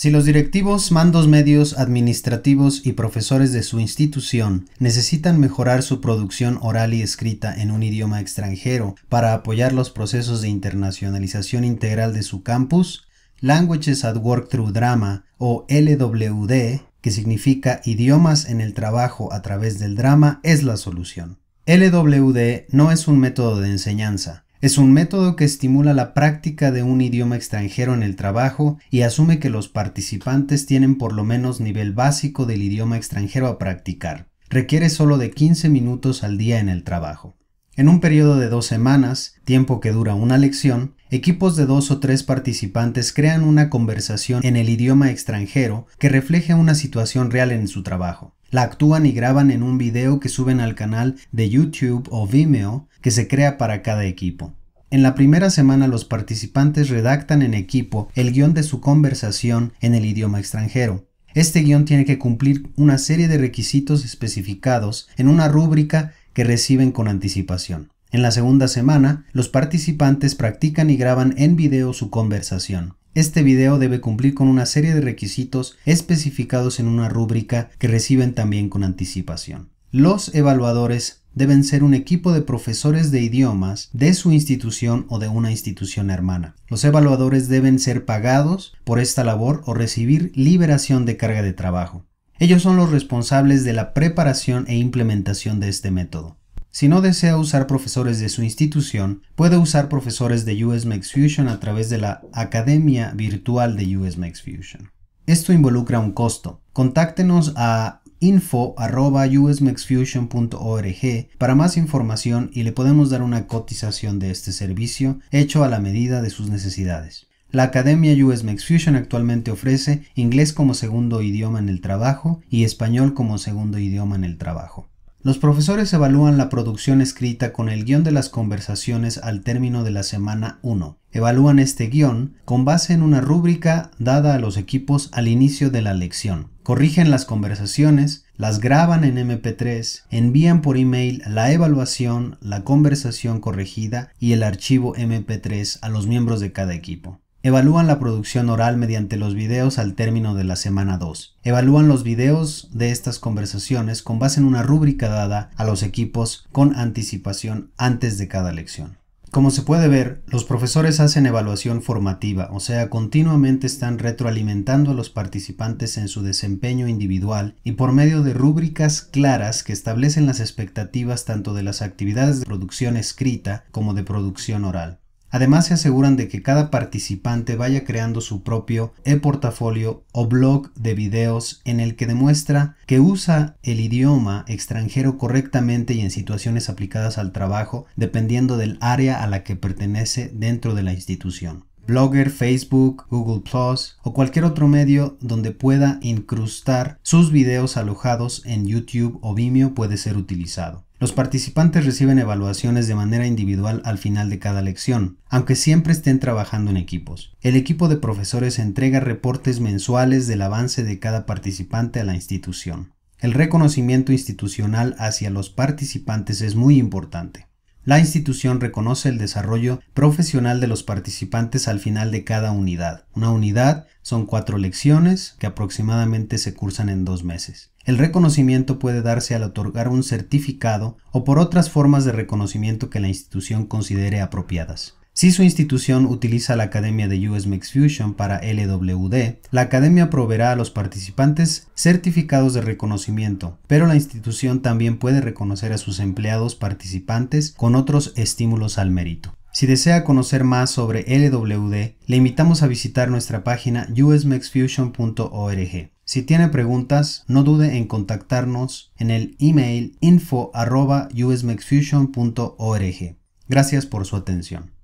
Si los directivos, mandos medios, administrativos y profesores de su institución necesitan mejorar su producción oral y escrita en un idioma extranjero para apoyar los procesos de internacionalización integral de su campus, Languages at Work Through Drama o LWD, que significa idiomas en el trabajo a través del drama, es la solución. LWD no es un método de enseñanza, es un método que estimula la práctica de un idioma extranjero en el trabajo y asume que los participantes tienen por lo menos nivel básico del idioma extranjero a practicar. Requiere solo de 15 minutos al día en el trabajo. En un periodo de dos semanas, tiempo que dura una lección, equipos de dos o tres participantes crean una conversación en el idioma extranjero que refleje una situación real en su trabajo. La actúan y graban en un video que suben al canal de YouTube o Vimeo que se crea para cada equipo. En la primera semana los participantes redactan en equipo el guión de su conversación en el idioma extranjero. Este guión tiene que cumplir una serie de requisitos especificados en una rúbrica que reciben con anticipación. En la segunda semana, los participantes practican y graban en video su conversación. Este video debe cumplir con una serie de requisitos especificados en una rúbrica que reciben también con anticipación. Los evaluadores deben ser un equipo de profesores de idiomas de su institución o de una institución hermana. Los evaluadores deben ser pagados por esta labor o recibir liberación de carga de trabajo. Ellos son los responsables de la preparación e implementación de este método. Si no desea usar profesores de su institución, puede usar profesores de US Fusion a través de la Academia Virtual de US Fusion. Esto involucra un costo. Contáctenos a info.usmexfusion.org para más información y le podemos dar una cotización de este servicio hecho a la medida de sus necesidades. La Academia US actualmente ofrece inglés como segundo idioma en el trabajo y español como segundo idioma en el trabajo. Los profesores evalúan la producción escrita con el guión de las conversaciones al término de la semana 1. Evalúan este guión con base en una rúbrica dada a los equipos al inicio de la lección. Corrigen las conversaciones, las graban en MP3, envían por email la evaluación, la conversación corregida y el archivo MP3 a los miembros de cada equipo. Evalúan la producción oral mediante los videos al término de la semana 2. Evalúan los videos de estas conversaciones con base en una rúbrica dada a los equipos con anticipación antes de cada lección. Como se puede ver, los profesores hacen evaluación formativa, o sea, continuamente están retroalimentando a los participantes en su desempeño individual y por medio de rúbricas claras que establecen las expectativas tanto de las actividades de producción escrita como de producción oral. Además se aseguran de que cada participante vaya creando su propio e-portafolio o blog de videos en el que demuestra que usa el idioma extranjero correctamente y en situaciones aplicadas al trabajo dependiendo del área a la que pertenece dentro de la institución. Blogger, Facebook, Google Plus o cualquier otro medio donde pueda incrustar sus videos alojados en YouTube o Vimeo puede ser utilizado. Los participantes reciben evaluaciones de manera individual al final de cada lección, aunque siempre estén trabajando en equipos. El equipo de profesores entrega reportes mensuales del avance de cada participante a la institución. El reconocimiento institucional hacia los participantes es muy importante. La institución reconoce el desarrollo profesional de los participantes al final de cada unidad. Una unidad son cuatro lecciones que aproximadamente se cursan en dos meses. El reconocimiento puede darse al otorgar un certificado o por otras formas de reconocimiento que la institución considere apropiadas. Si su institución utiliza la Academia de US Fusion para LWD, la Academia proveerá a los participantes certificados de reconocimiento, pero la institución también puede reconocer a sus empleados participantes con otros estímulos al mérito. Si desea conocer más sobre LWD, le invitamos a visitar nuestra página usmexfusion.org. Si tiene preguntas, no dude en contactarnos en el email info@usmexfusion.org. Gracias por su atención.